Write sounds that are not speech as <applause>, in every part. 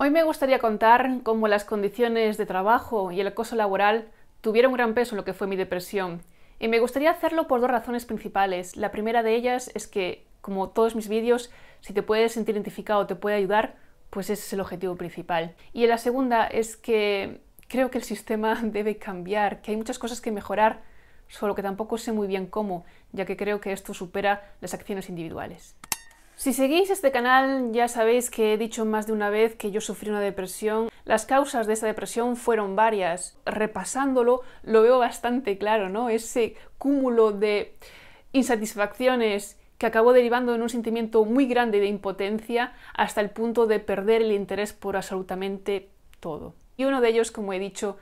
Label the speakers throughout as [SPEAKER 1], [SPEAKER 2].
[SPEAKER 1] Hoy me gustaría contar cómo las condiciones de trabajo y el acoso laboral tuvieron gran peso en lo que fue mi depresión. Y me gustaría hacerlo por dos razones principales. La primera de ellas es que, como todos mis vídeos, si te puedes sentir identificado, o te puede ayudar, pues ese es el objetivo principal. Y la segunda es que creo que el sistema <laughs> debe cambiar, que hay muchas cosas que mejorar, solo que tampoco sé muy bien cómo, ya que creo que esto supera las acciones individuales. Si seguís este canal ya sabéis que he dicho más de una vez que yo sufrí una depresión. Las causas de esa depresión fueron varias. Repasándolo lo veo bastante claro, ¿no? Ese cúmulo de insatisfacciones que acabó derivando en un sentimiento muy grande de impotencia hasta el punto de perder el interés por absolutamente todo. Y uno de ellos, como he dicho,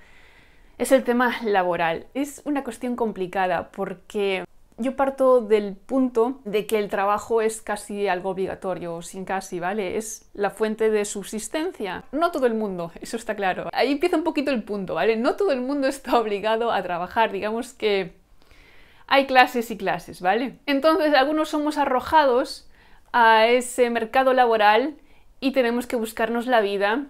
[SPEAKER 1] es el tema laboral. Es una cuestión complicada porque yo parto del punto de que el trabajo es casi algo obligatorio, sin casi, ¿vale? Es la fuente de subsistencia. No todo el mundo, <laughs> eso está claro. Ahí empieza un poquito el punto, ¿vale? No todo el mundo <laughs> está obligado a trabajar, digamos que hay clases y clases, ¿vale? Entonces algunos somos arrojados a ese mercado laboral y tenemos que buscarnos la vida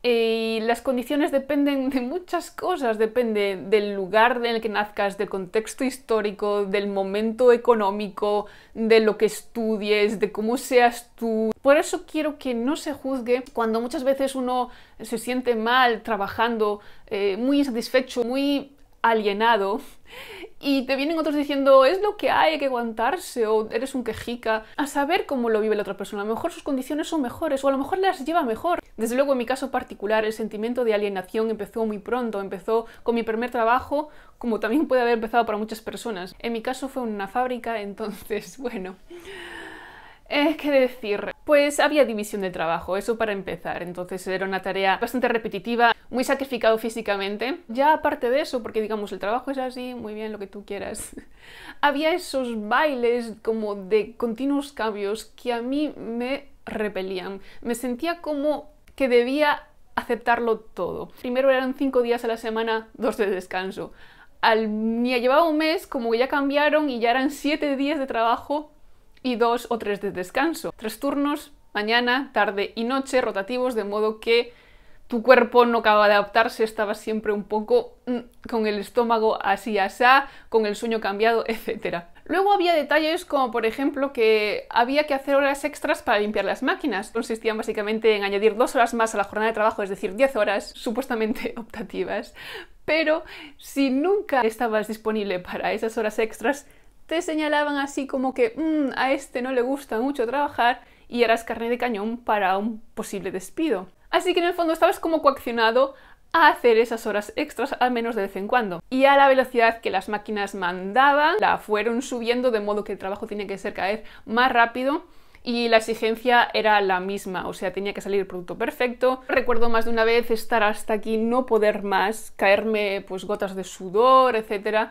[SPEAKER 1] y eh, las condiciones dependen de muchas cosas, depende del lugar en el que nazcas, del contexto histórico, del momento económico, de lo que estudies, de cómo seas tú. Por eso quiero que no se juzgue cuando muchas veces uno se siente mal trabajando, eh, muy insatisfecho, muy alienado y te vienen otros diciendo es lo que hay, hay que aguantarse o eres un quejica, a saber cómo lo vive la otra persona. A lo mejor sus condiciones son mejores o a lo mejor las lleva mejor. Desde luego en mi caso particular el sentimiento de alienación empezó muy pronto, empezó con mi primer trabajo, como también puede haber empezado para muchas personas. En mi caso fue una fábrica, entonces <laughs> bueno... Es eh, que decir, pues había división de trabajo, eso para empezar, entonces era una tarea bastante repetitiva muy sacrificado físicamente. Ya aparte de eso, porque digamos el trabajo es así, muy bien, lo que tú quieras, <laughs> había esos bailes como de continuos cambios que a mí me repelían. Me sentía como que debía aceptarlo todo. Primero eran cinco días a la semana, dos de descanso. Al ha llevado un mes, como ya cambiaron y ya eran siete días de trabajo y dos o tres de descanso. Tres turnos, mañana, tarde y noche, rotativos, de modo que tu cuerpo no acababa de adaptarse, estabas siempre un poco mm, con el estómago así asá, con el sueño cambiado, <laughs> etc. Luego había detalles como por ejemplo que había que hacer horas extras para limpiar las máquinas. Consistían básicamente en añadir dos horas más a la jornada de trabajo, es decir, 10 horas <laughs> supuestamente optativas. Pero si nunca estabas disponible para esas horas extras, te señalaban así como que mm, a este no le gusta mucho trabajar y eras carne de cañón para un posible despido. Así que en el fondo estabas como coaccionado a hacer esas horas extras al menos de vez en cuando. Y a la velocidad que las máquinas mandaban, la fueron subiendo de modo que el trabajo tiene que ser cada vez más rápido y la exigencia era la misma, o sea, tenía que salir el producto perfecto. Recuerdo más de una vez estar hasta aquí, no poder más, caerme pues gotas de sudor, etc.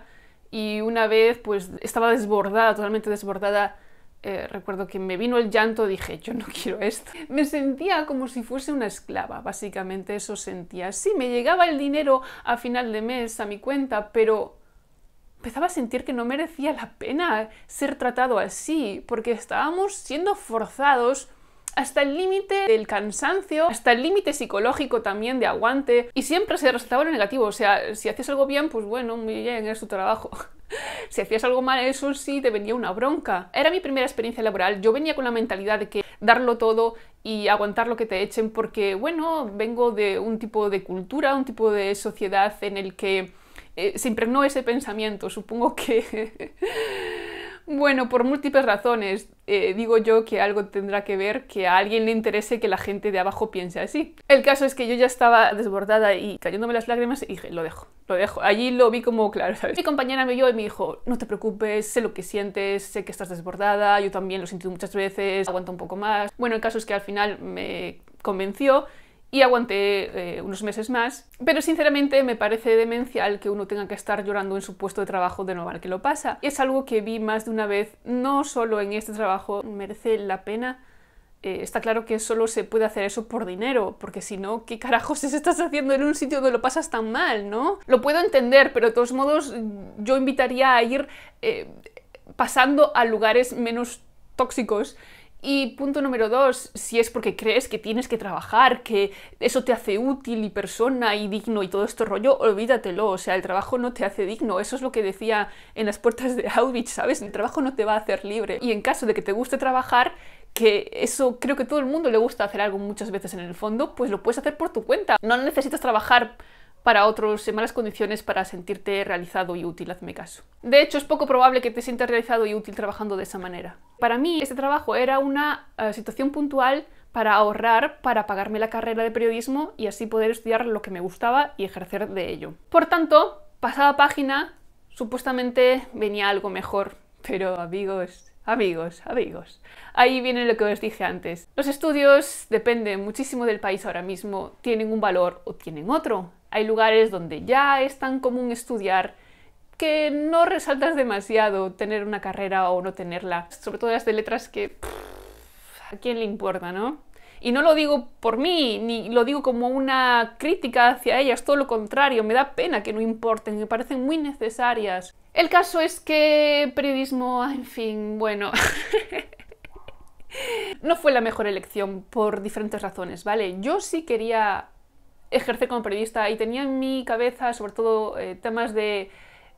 [SPEAKER 1] Y una vez pues estaba desbordada, totalmente desbordada eh, recuerdo que me vino el llanto, dije, yo no quiero esto. <laughs> Me sentía como si fuese una esclava, básicamente eso sentía. Sí, me llegaba el dinero a final de mes a mi cuenta, pero empezaba a sentir que no merecía la pena ser tratado así, porque estábamos siendo forzados hasta el límite del cansancio, hasta el límite psicológico también de aguante, y siempre se resaltaba lo negativo, o sea, si haces algo bien, pues bueno, muy bien, es tu trabajo. <laughs> Si hacías algo mal, eso sí te venía una bronca. Era mi primera experiencia laboral. Yo venía con la mentalidad de que darlo todo y aguantar lo que te echen porque, bueno, vengo de un tipo de cultura, un tipo de sociedad en el que eh, se impregnó ese pensamiento. Supongo que <laughs> Bueno, por múltiples razones. Eh, digo yo que algo tendrá que ver que a alguien le interese que la gente de abajo piense así. El caso es que yo ya estaba desbordada y cayéndome las lágrimas y dije, lo dejo, lo dejo. Allí lo vi como claro, ¿sabes? Mi compañera me vio y me dijo, no te preocupes, sé lo que sientes, sé que estás desbordada, yo también lo he sentido muchas veces, aguanta un poco más. Bueno, el caso es que al final me convenció y aguanté eh, unos meses más. Pero sinceramente me parece demencial que uno tenga que estar llorando en su puesto de trabajo de no al que lo pasa. Es algo que vi más de una vez, no solo en este trabajo, merece la pena. Eh, está claro que solo se puede hacer eso por dinero, porque si no, ¿qué carajos <laughs> estás haciendo en un sitio donde lo pasas tan mal, no? Lo puedo entender, pero de todos modos yo invitaría a ir eh, pasando a lugares menos tóxicos y punto número dos, si es porque crees que tienes que trabajar, que eso te hace útil y persona y digno y todo este rollo, olvídatelo. O sea, el trabajo no te hace digno. Eso es lo que decía en las puertas de Auschwitz, ¿sabes? El trabajo no te va a hacer libre. Y en caso de que te guste trabajar, que eso creo que todo el mundo le gusta hacer algo muchas veces en el fondo, pues lo puedes hacer por tu cuenta. No necesitas trabajar para otros en malas condiciones para sentirte realizado y útil, hazme caso. De hecho, es poco probable que te sientas realizado y útil trabajando de esa manera. Para mí, este trabajo era una eh, situación puntual para ahorrar, para pagarme la carrera de periodismo y así poder estudiar lo que me gustaba y ejercer de ello. Por tanto, pasada página, supuestamente venía algo mejor, pero amigos, amigos, amigos. Ahí viene lo que os dije antes. Los estudios dependen muchísimo del país ahora mismo, tienen un valor o tienen otro. Hay lugares donde ya es tan común estudiar que no resaltas demasiado tener una carrera o no tenerla, sobre todo las de letras que a quién le importa, ¿no? Y no lo digo por mí, ni lo digo como una crítica hacia ellas, todo lo contrario, me da pena que no importen, me parecen muy necesarias. El caso es que periodismo, en fin, bueno, <laughs> no fue la mejor elección por diferentes razones, ¿vale? Yo sí quería ejerce como periodista y tenía en mi cabeza sobre todo eh, temas de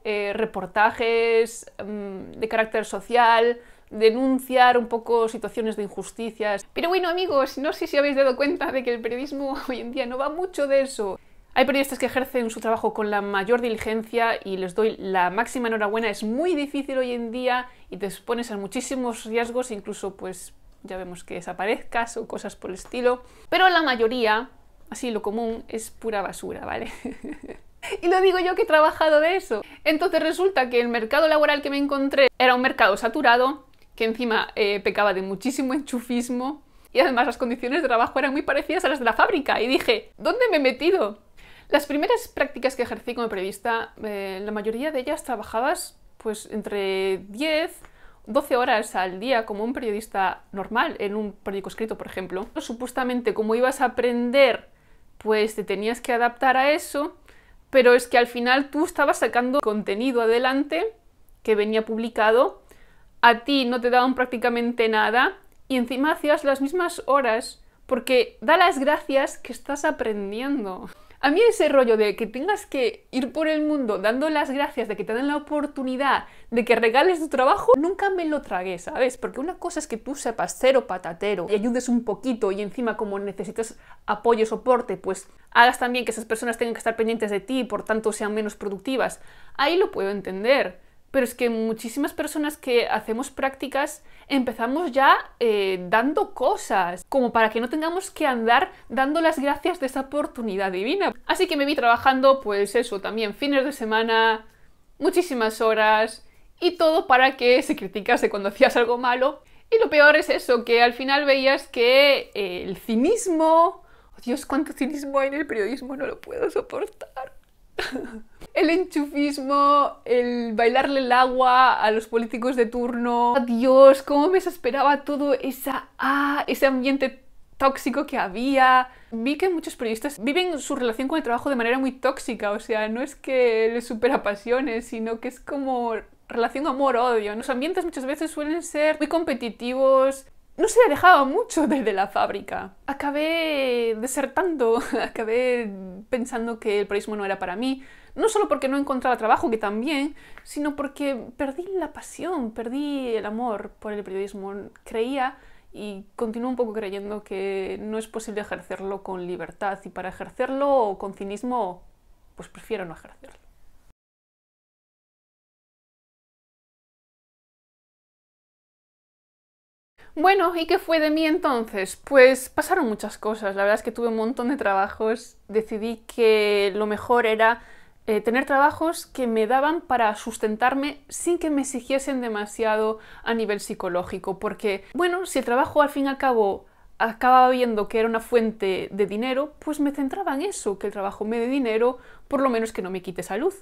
[SPEAKER 1] eh, reportajes mm, de carácter social, denunciar un poco situaciones de injusticias. Pero bueno amigos, no sé si habéis dado cuenta de que el periodismo <laughs> hoy en día no va mucho de eso. Hay periodistas que ejercen su trabajo con la mayor diligencia y les doy la máxima enhorabuena. Es muy difícil hoy en día y te expones a muchísimos riesgos, incluso pues ya vemos que desaparezcas o cosas por el estilo. Pero la mayoría así lo común, es pura basura, ¿vale? <laughs> y lo digo yo que he trabajado de eso. Entonces resulta que el mercado laboral que me encontré era un mercado saturado, que encima eh, pecaba de muchísimo enchufismo y además las condiciones de trabajo eran muy parecidas a las de la fábrica. Y dije, ¿dónde me he metido? Las primeras prácticas que ejercí como periodista, eh, la mayoría de ellas trabajabas pues entre 10 12 horas al día como un periodista normal en un periódico escrito, por ejemplo. Supuestamente, como ibas a aprender pues te tenías que adaptar a eso, pero es que al final tú estabas sacando contenido adelante que venía publicado, a ti no te daban prácticamente nada y encima hacías las mismas horas porque da las gracias que estás aprendiendo. A mí ese rollo de que tengas que ir por el mundo dando las gracias, de que te den la oportunidad, de que regales tu trabajo, nunca me lo tragué, ¿sabes? Porque una cosa es que tú sepas cero patatero y ayudes un poquito y encima como necesitas apoyo, soporte, pues hagas también que esas personas tengan que estar pendientes de ti y por tanto sean menos productivas. Ahí lo puedo entender pero es que muchísimas personas que hacemos prácticas empezamos ya eh, dando cosas, como para que no tengamos que andar dando las gracias de esa oportunidad divina. Así que me vi trabajando, pues eso, también fines de semana, muchísimas horas, y todo para que se criticase cuando hacías algo malo. Y lo peor es eso, que al final veías que eh, el cinismo... Oh, Dios, cuánto cinismo hay en el periodismo, no lo puedo soportar. <laughs> el enchufismo, el bailarle el agua a los políticos de turno. Dios, cómo me desesperaba todo esa, ah, ese ambiente tóxico que había. Vi que muchos periodistas viven su relación con el trabajo de manera muy tóxica, o sea, no es que les supera pasiones, sino que es como relación amor-odio. Los ambientes muchas veces suelen ser muy competitivos, no se alejaba mucho desde la fábrica. Acabé desertando, <laughs> acabé pensando que el periodismo no era para mí, no solo porque no encontraba trabajo, que también, sino porque perdí la pasión, perdí el amor por el periodismo. Creía y continúo un poco creyendo que no es posible ejercerlo con libertad y para ejercerlo con cinismo, pues prefiero no ejercerlo. Bueno, ¿y qué fue de mí entonces? Pues pasaron muchas cosas. La verdad es que tuve un montón de trabajos. Decidí que lo mejor era eh, tener trabajos que me daban para sustentarme sin que me exigiesen demasiado a nivel psicológico, porque, bueno, si el trabajo al fin y al cabo acababa viendo que era una fuente de dinero, pues me centraba en eso, que el trabajo me dé dinero, por lo menos que no me quite salud.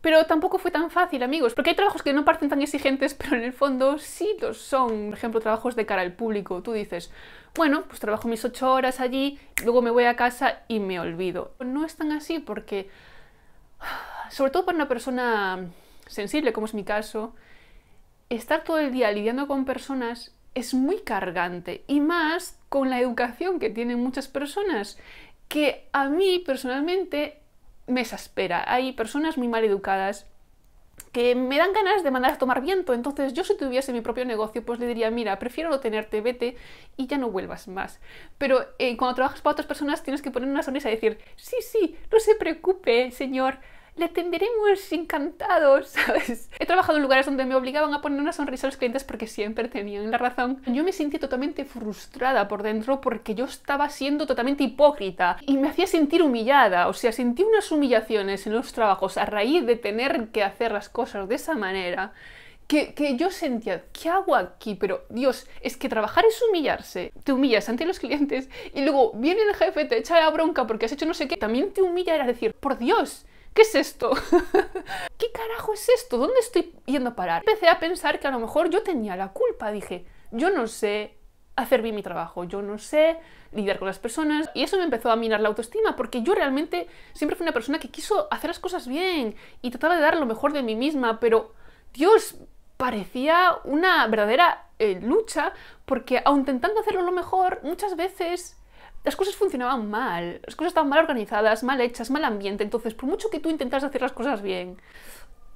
[SPEAKER 1] Pero tampoco fue tan fácil, amigos, porque hay trabajos que no parecen tan exigentes, <laughs> pero en el fondo sí lo son. Por ejemplo, trabajos de cara al público. Tú dices, bueno, pues trabajo mis ocho horas allí, luego me voy a casa y me olvido. No es tan así porque, <sighs> sobre todo para una persona sensible, como es mi caso, estar todo el día lidiando con personas es muy cargante y más con la educación que tienen muchas personas, que a mí personalmente me exaspera. Hay personas muy mal educadas que me dan ganas de mandar a tomar viento. Entonces yo si tuviese mi propio negocio, pues le diría, mira, prefiero no tenerte, vete y ya no vuelvas más. Pero eh, cuando trabajas para otras personas tienes que poner una sonrisa y decir, sí, sí, no se preocupe, señor, le tendremos encantados, <laughs> ¿sabes? He trabajado en lugares donde me obligaban a poner una sonrisa a los clientes porque siempre tenían la razón. Yo me sentí totalmente frustrada por dentro porque yo estaba siendo totalmente hipócrita y me hacía sentir humillada, o sea, sentí unas humillaciones en los trabajos a raíz de tener que hacer las cosas de esa manera. Que, que, yo sentía, ¿qué hago aquí? Pero Dios, es que trabajar es humillarse. Te humillas ante los clientes y luego viene el jefe, te echa la bronca porque has hecho no sé qué. También te humilla, era decir, por Dios, ¿qué es esto? <laughs> ¿Qué carajo es esto? ¿Dónde estoy yendo a parar? Empecé a pensar que a lo mejor yo tenía la culpa. Dije, yo no sé hacer bien mi trabajo, yo no sé lidiar con las personas. Y eso me empezó a minar la autoestima, porque yo realmente siempre fui una persona que quiso hacer las cosas bien y trataba de dar lo mejor de mí misma, pero Dios, parecía una verdadera eh, lucha, porque aun intentando hacerlo lo mejor, muchas veces las cosas funcionaban mal, las cosas estaban mal organizadas, mal hechas, mal ambiente, entonces por mucho que tú intentas hacer las cosas bien,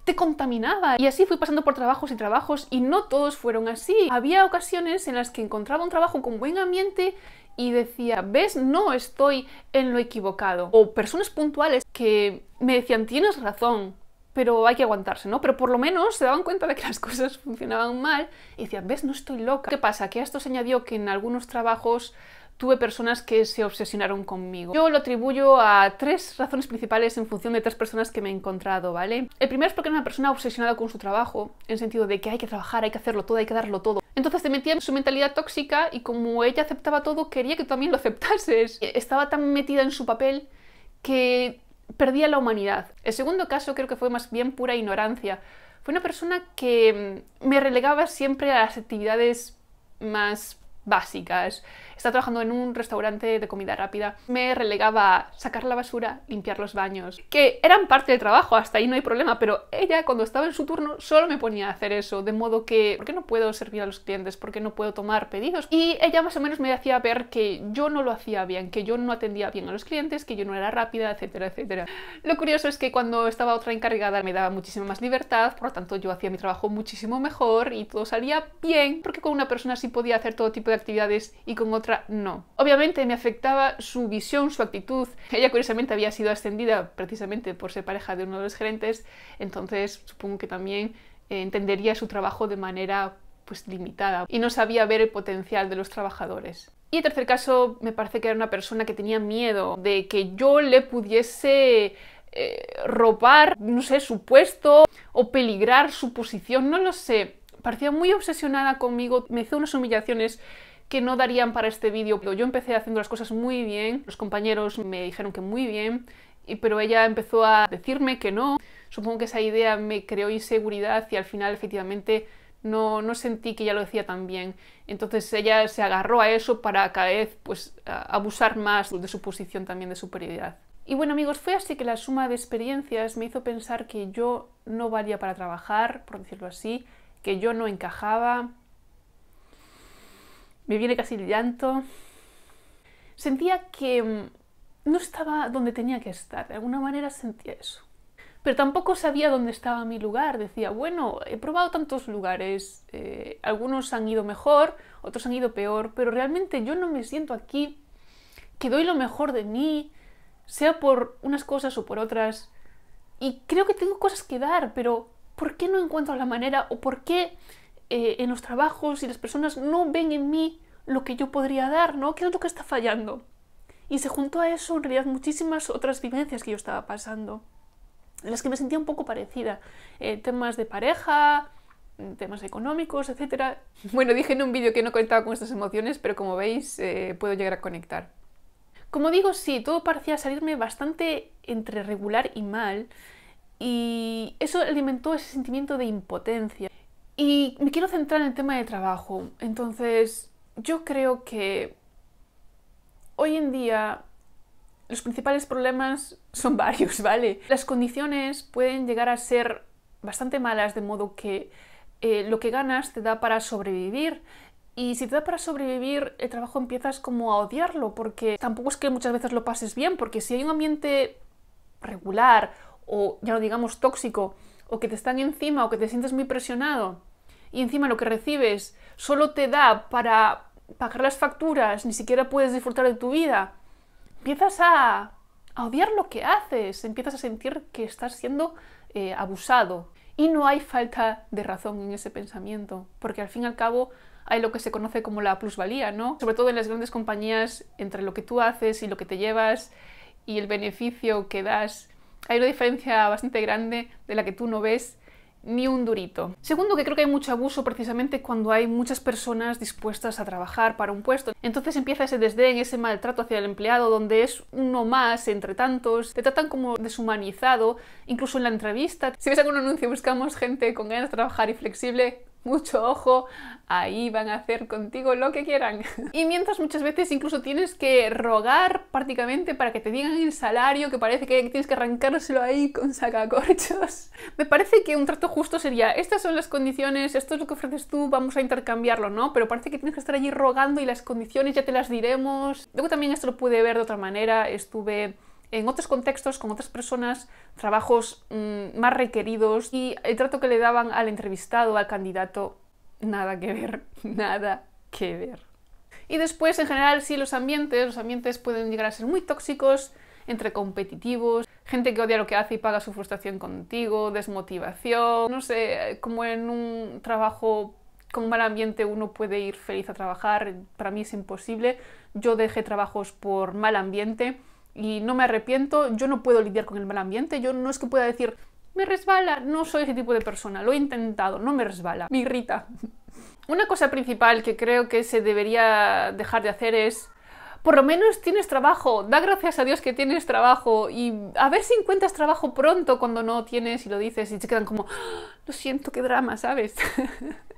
[SPEAKER 1] te contaminaba. Y así fui pasando por trabajos y trabajos y no todos fueron así. Había ocasiones en las que encontraba un trabajo con buen ambiente y decía, ves, no estoy en lo equivocado. O personas puntuales que me decían, tienes razón, pero hay que aguantarse, ¿no? Pero por lo menos se daban cuenta de que las <laughs> cosas funcionaban mal y decían, ves, no estoy loca. ¿Qué pasa? Que a esto se añadió que en algunos trabajos tuve personas que se obsesionaron conmigo. Yo lo atribuyo a tres razones principales en función de tres personas que me he encontrado, ¿vale? El primero es porque era una persona obsesionada con su trabajo, en sentido de que hay que trabajar, hay que hacerlo todo, hay que darlo todo. Entonces se metía en su mentalidad tóxica y como ella aceptaba todo, quería que tú también lo aceptases. <laughs> Estaba tan metida en su papel que perdía la humanidad. El segundo caso creo que fue más bien pura ignorancia. Fue una persona que mm, me relegaba siempre a las actividades más básicas. Estaba trabajando en un restaurante de comida rápida. Me relegaba a sacar la basura, limpiar los baños, que eran parte del trabajo, hasta ahí no hay problema, pero ella cuando estaba en su turno solo me ponía a hacer eso, de modo que, ¿por qué no puedo servir a los clientes? ¿Por qué no puedo tomar pedidos? Y ella más o menos me hacía ver que yo no lo hacía bien, que yo no atendía bien a los clientes, que yo no era rápida, etcétera, etcétera. Lo curioso es que cuando estaba otra encargada me daba muchísima más libertad, por lo tanto yo hacía mi trabajo muchísimo mejor y todo salía bien, porque con una persona sí podía hacer todo tipo de actividades y con otra no. Obviamente me afectaba su visión, su actitud. Ella curiosamente había sido ascendida precisamente por ser pareja de uno de los gerentes, entonces supongo que también eh, entendería su trabajo de manera pues limitada y no sabía ver el potencial de los trabajadores. Y en tercer caso, me parece que era una persona que tenía miedo de que yo le pudiese eh, robar, no sé, su puesto o peligrar su posición, no lo sé parecía muy obsesionada conmigo, me hizo unas humillaciones que no darían para este vídeo. Yo empecé haciendo las cosas muy bien, los compañeros me dijeron que muy bien, pero ella empezó a decirme que no. Supongo que esa idea me creó inseguridad y al final efectivamente no, no sentí que ella lo decía tan bien. Entonces ella se agarró a eso para cada vez pues, abusar más de su posición también de superioridad. Y bueno amigos, fue así que la suma de experiencias me hizo pensar que yo no valía para trabajar, por decirlo así, que yo no encajaba. Me viene casi el llanto. Sentía que mm, no estaba donde tenía que estar. De alguna manera sentía eso. Pero tampoco sabía dónde estaba mi lugar. Decía, bueno, he probado tantos lugares. Eh, algunos han ido mejor, otros han ido peor. Pero realmente yo no me siento aquí. Que doy lo mejor de mí. Sea por unas cosas o por otras. Y creo que tengo cosas que dar, pero ¿por qué no encuentro la manera o por qué eh, en los trabajos y las personas no ven en mí lo que yo podría dar, ¿no? ¿Qué es lo que está fallando? Y se juntó a eso en realidad muchísimas otras vivencias que yo estaba pasando, en las que me sentía un poco parecida. Eh, temas de pareja, temas económicos, etc. <laughs> Bueno, dije en un vídeo que no conectaba con estas emociones, pero como veis eh, puedo llegar a conectar. Como digo, sí, todo parecía salirme bastante entre regular y mal, y eso alimentó ese sentimiento de impotencia. Y me quiero centrar en el tema de trabajo. Entonces, yo creo que hoy en día los principales problemas son <laughs> varios, ¿vale? Las condiciones pueden llegar a ser bastante malas, de modo que eh, lo que ganas te da para sobrevivir. Y si te da para sobrevivir, el trabajo empiezas como a odiarlo, porque tampoco es que muchas veces lo pases bien, porque si hay un ambiente regular o ya lo digamos tóxico, o que te están encima o que te sientes muy presionado y encima lo que recibes solo te da para pagar las facturas, ni siquiera puedes disfrutar de tu vida, empiezas a, a odiar lo que haces, empiezas a sentir que estás siendo eh, abusado. Y no hay falta de razón en ese pensamiento, porque al fin y al cabo hay lo que se conoce como la plusvalía, ¿no? Sobre todo en las grandes compañías, entre lo que tú haces y lo que te llevas y el beneficio que das hay una diferencia bastante grande de la que tú no ves ni un durito. Segundo, que creo que hay mucho abuso precisamente cuando hay muchas personas dispuestas a trabajar para un puesto. Entonces empieza ese desdén, ese maltrato hacia el empleado, donde es uno más entre tantos, te tratan como deshumanizado, incluso en la entrevista. Si ves algún anuncio buscamos gente con ganas de trabajar y flexible, mucho ojo, ahí van a hacer contigo lo que quieran. <laughs> Y mientras muchas veces incluso tienes que rogar prácticamente para que te digan el salario, que parece que tienes que arrancárselo ahí con sacacorchos. <laughs> Me parece que un trato justo sería, estas son las condiciones, esto es lo que ofreces tú, vamos a intercambiarlo, ¿no? Pero parece que tienes que estar allí rogando y las condiciones ya te las diremos. Luego también esto lo pude ver de otra manera, estuve en otros contextos, con otras personas, trabajos mm, más requeridos y el trato que le daban al entrevistado, al candidato, nada que ver, <laughs> nada que ver. Y después, en general, sí, los ambientes, los ambientes pueden llegar a ser muy tóxicos, entre competitivos, gente que odia lo que hace y paga su frustración contigo, desmotivación, no sé, como en un trabajo con mal ambiente uno puede ir feliz a trabajar, para mí es imposible, yo dejé trabajos por mal ambiente, y no me arrepiento, yo no puedo lidiar con el mal ambiente, yo no es que pueda decir, me resbala, no soy ese tipo de persona, lo he intentado, no me resbala, me irrita. <laughs> Una cosa principal que creo que se debería dejar de hacer es por lo menos tienes trabajo, da gracias a Dios que tienes trabajo y a ver si encuentras trabajo pronto cuando no tienes y lo dices y te quedan como, ¡Ah! lo siento, qué drama, ¿sabes? <laughs>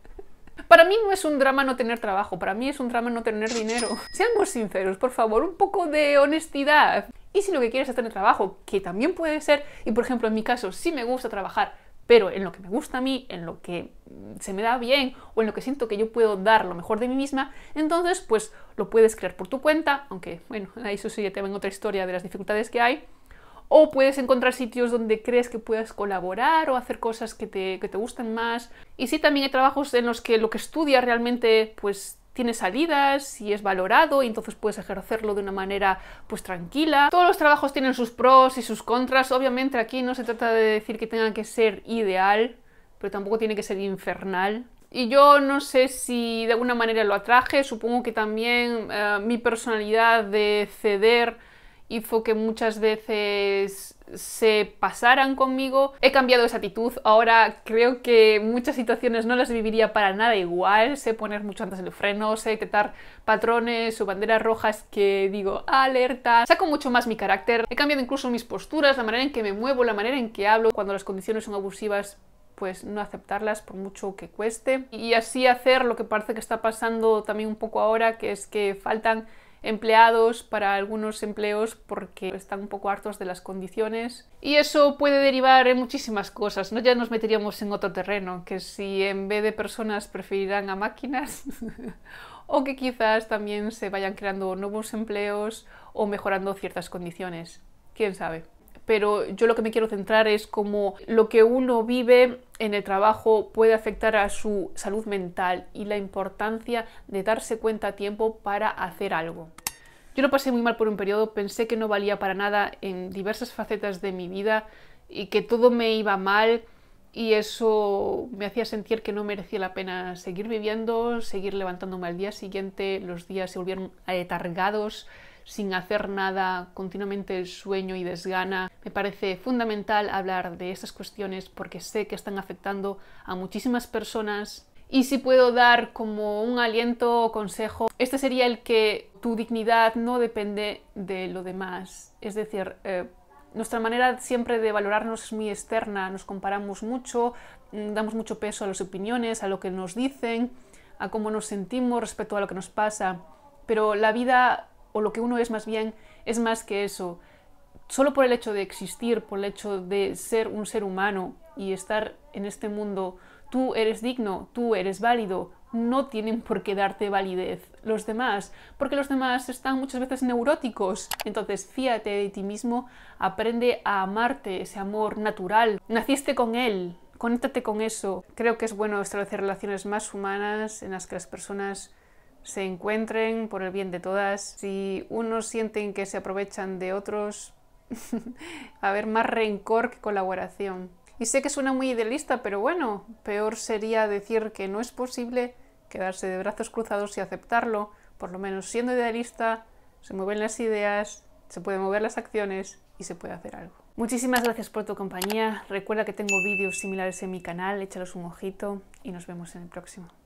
[SPEAKER 1] Para mí no es un drama no tener trabajo, para mí es un drama no tener dinero. Seamos sinceros, por favor, un poco de honestidad. Y si lo que quieres es tener trabajo, que también puede ser, y por ejemplo en mi caso sí me gusta trabajar, pero en lo que me gusta a mí, en lo que se me da bien o en lo que siento que yo puedo dar lo mejor de mí misma, entonces pues lo puedes crear por tu cuenta, aunque bueno, <laughs> ahí eso sí te otra historia de las dificultades que hay, o puedes encontrar sitios donde crees que puedas colaborar o hacer cosas que te, que más. Y sí, también hay trabajos en los que lo que estudias realmente pues tiene salidas y es valorado y entonces puedes ejercerlo de una manera pues tranquila. Todos los trabajos tienen sus pros y sus contras. Obviamente aquí no se trata de decir que tenga que ser ideal, pero tampoco tiene que ser infernal. Y yo no sé si de alguna manera lo atraje, supongo que también eh, mi personalidad de ceder hizo que muchas veces se pasaran conmigo. He cambiado esa actitud, ahora creo que muchas situaciones no las viviría para nada igual, sé poner mucho antes el freno, sé quitar patrones o banderas rojas que digo alerta, saco mucho más mi carácter, he cambiado incluso mis posturas, la manera en que me muevo, la manera en que hablo, cuando las condiciones son abusivas pues no aceptarlas por mucho que cueste y así hacer lo que parece que está pasando también un poco ahora, que es que faltan empleados para algunos empleos porque están un poco hartos de las condiciones. Y eso puede derivar en muchísimas cosas, ¿no? Ya nos meteríamos en otro terreno, que si en vez de personas preferirán a máquinas <laughs> o que quizás también se vayan creando nuevos empleos o mejorando ciertas condiciones. ¿Quién sabe? pero yo lo que me quiero centrar es cómo lo que uno vive en el trabajo puede afectar a su salud mental y la importancia de darse cuenta a tiempo para hacer algo. Yo lo pasé muy mal por un periodo, pensé que no valía para nada en diversas facetas de mi vida y que todo me iba mal y eso me hacía sentir que no merecía la pena seguir viviendo, seguir levantándome al día siguiente, los días se volvieron aletargados, sin hacer nada, continuamente sueño y desgana. Me parece fundamental hablar de estas cuestiones porque sé que están afectando a muchísimas personas. Y si puedo dar como un aliento o consejo, este sería el que tu dignidad no depende de lo demás. Es decir, eh, nuestra manera siempre de valorarnos es muy externa, nos comparamos mucho, mm, damos mucho peso a las opiniones, a lo que nos dicen, a cómo nos sentimos respecto a lo que nos pasa, pero la vida o lo que uno es más bien es más que eso. Solo por el hecho de existir, por el hecho de ser un ser humano y estar en este mundo, tú eres digno, tú eres válido, no tienen por qué darte validez los demás, porque los demás están muchas veces neuróticos. Entonces, fíate de ti mismo, aprende a amarte, ese amor natural. Naciste con él, conéctate con eso. Creo que es bueno establecer relaciones más humanas en las que las personas se encuentren por el bien de todas. Si unos sienten que se aprovechan de otros, <laughs> a ver, más rencor que colaboración. Y sé que suena muy idealista, pero bueno, peor sería decir que no es posible quedarse de brazos cruzados y aceptarlo. Por lo menos siendo idealista, se mueven las ideas, se pueden mover las acciones y se puede hacer algo. Muchísimas gracias por tu compañía. Recuerda que tengo vídeos similares en mi canal, échalos un ojito y nos vemos en el próximo.